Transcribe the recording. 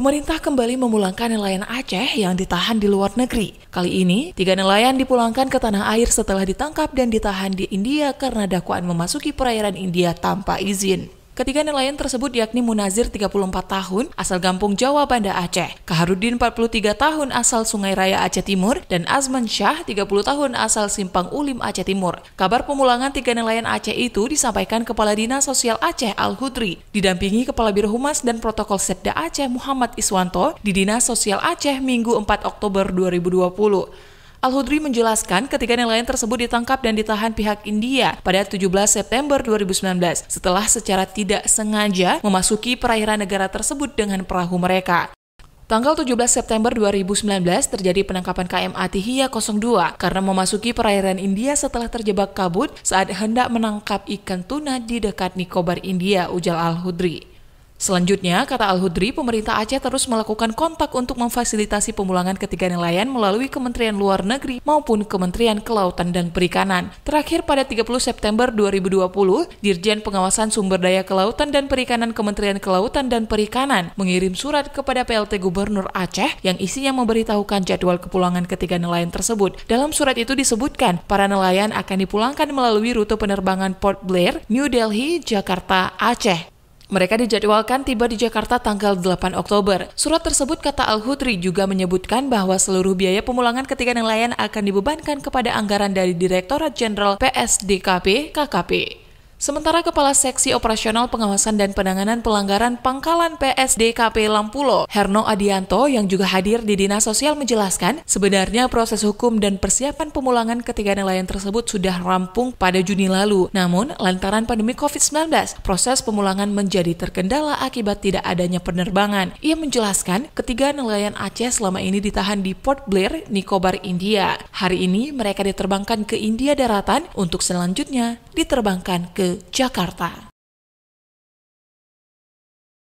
Pemerintah kembali memulangkan nelayan Aceh yang ditahan di luar negeri. Kali ini, tiga nelayan dipulangkan ke tanah air setelah ditangkap dan ditahan di India karena dakwaan memasuki perairan India tanpa izin. Ketiga nelayan tersebut yakni Munazir 34 tahun asal Kampung Jawa Banda Aceh, Kaharudin 43 tahun asal Sungai Raya Aceh Timur, dan Azman Syah 30 tahun asal Simpang Ulim Aceh Timur. Kabar pemulangan tiga nelayan Aceh itu disampaikan Kepala Dinas Sosial Aceh Al Hudri, didampingi Kepala Biro Humas dan Protokol Setda Aceh Muhammad Iswanto di Dinas Sosial Aceh Minggu 4 Oktober 2020. Al-Hudri menjelaskan ketika nelayan tersebut ditangkap dan ditahan pihak India pada 17 September 2019 setelah secara tidak sengaja memasuki perairan negara tersebut dengan perahu mereka. Tanggal 17 September 2019 terjadi penangkapan KM Atihia 02 karena memasuki perairan India setelah terjebak kabut saat hendak menangkap ikan tuna di dekat Nikobar India, ujar Al-Hudri. Selanjutnya, kata Al-Hudri, pemerintah Aceh terus melakukan kontak untuk memfasilitasi pemulangan ketiga nelayan melalui Kementerian Luar Negeri maupun Kementerian Kelautan dan Perikanan. Terakhir pada 30 September 2020, Dirjen Pengawasan Sumber Daya Kelautan dan Perikanan Kementerian Kelautan dan Perikanan mengirim surat kepada PLT Gubernur Aceh yang isinya memberitahukan jadwal kepulangan ketiga nelayan tersebut. Dalam surat itu disebutkan, para nelayan akan dipulangkan melalui rute penerbangan Port Blair, New Delhi, Jakarta, Aceh. Mereka dijadwalkan tiba di Jakarta tanggal 8 Oktober. Surat tersebut kata Al-Hutri juga menyebutkan bahwa seluruh biaya pemulangan ketiga nelayan akan dibebankan kepada anggaran dari Direktorat Jenderal PSDKP KKP. Sementara Kepala Seksi Operasional Pengawasan dan Penanganan Pelanggaran Pangkalan PSDKP Lampulo, Herno Adianto yang juga hadir di Dinas Sosial menjelaskan, sebenarnya proses hukum dan persiapan pemulangan ketiga nelayan tersebut sudah rampung pada Juni lalu. Namun, lantaran pandemi COVID-19, proses pemulangan menjadi terkendala akibat tidak adanya penerbangan. Ia menjelaskan, ketiga nelayan Aceh selama ini ditahan di Port Blair, Nicobar, India. Hari ini mereka diterbangkan ke India daratan untuk selanjutnya diterbangkan ke Jakarta.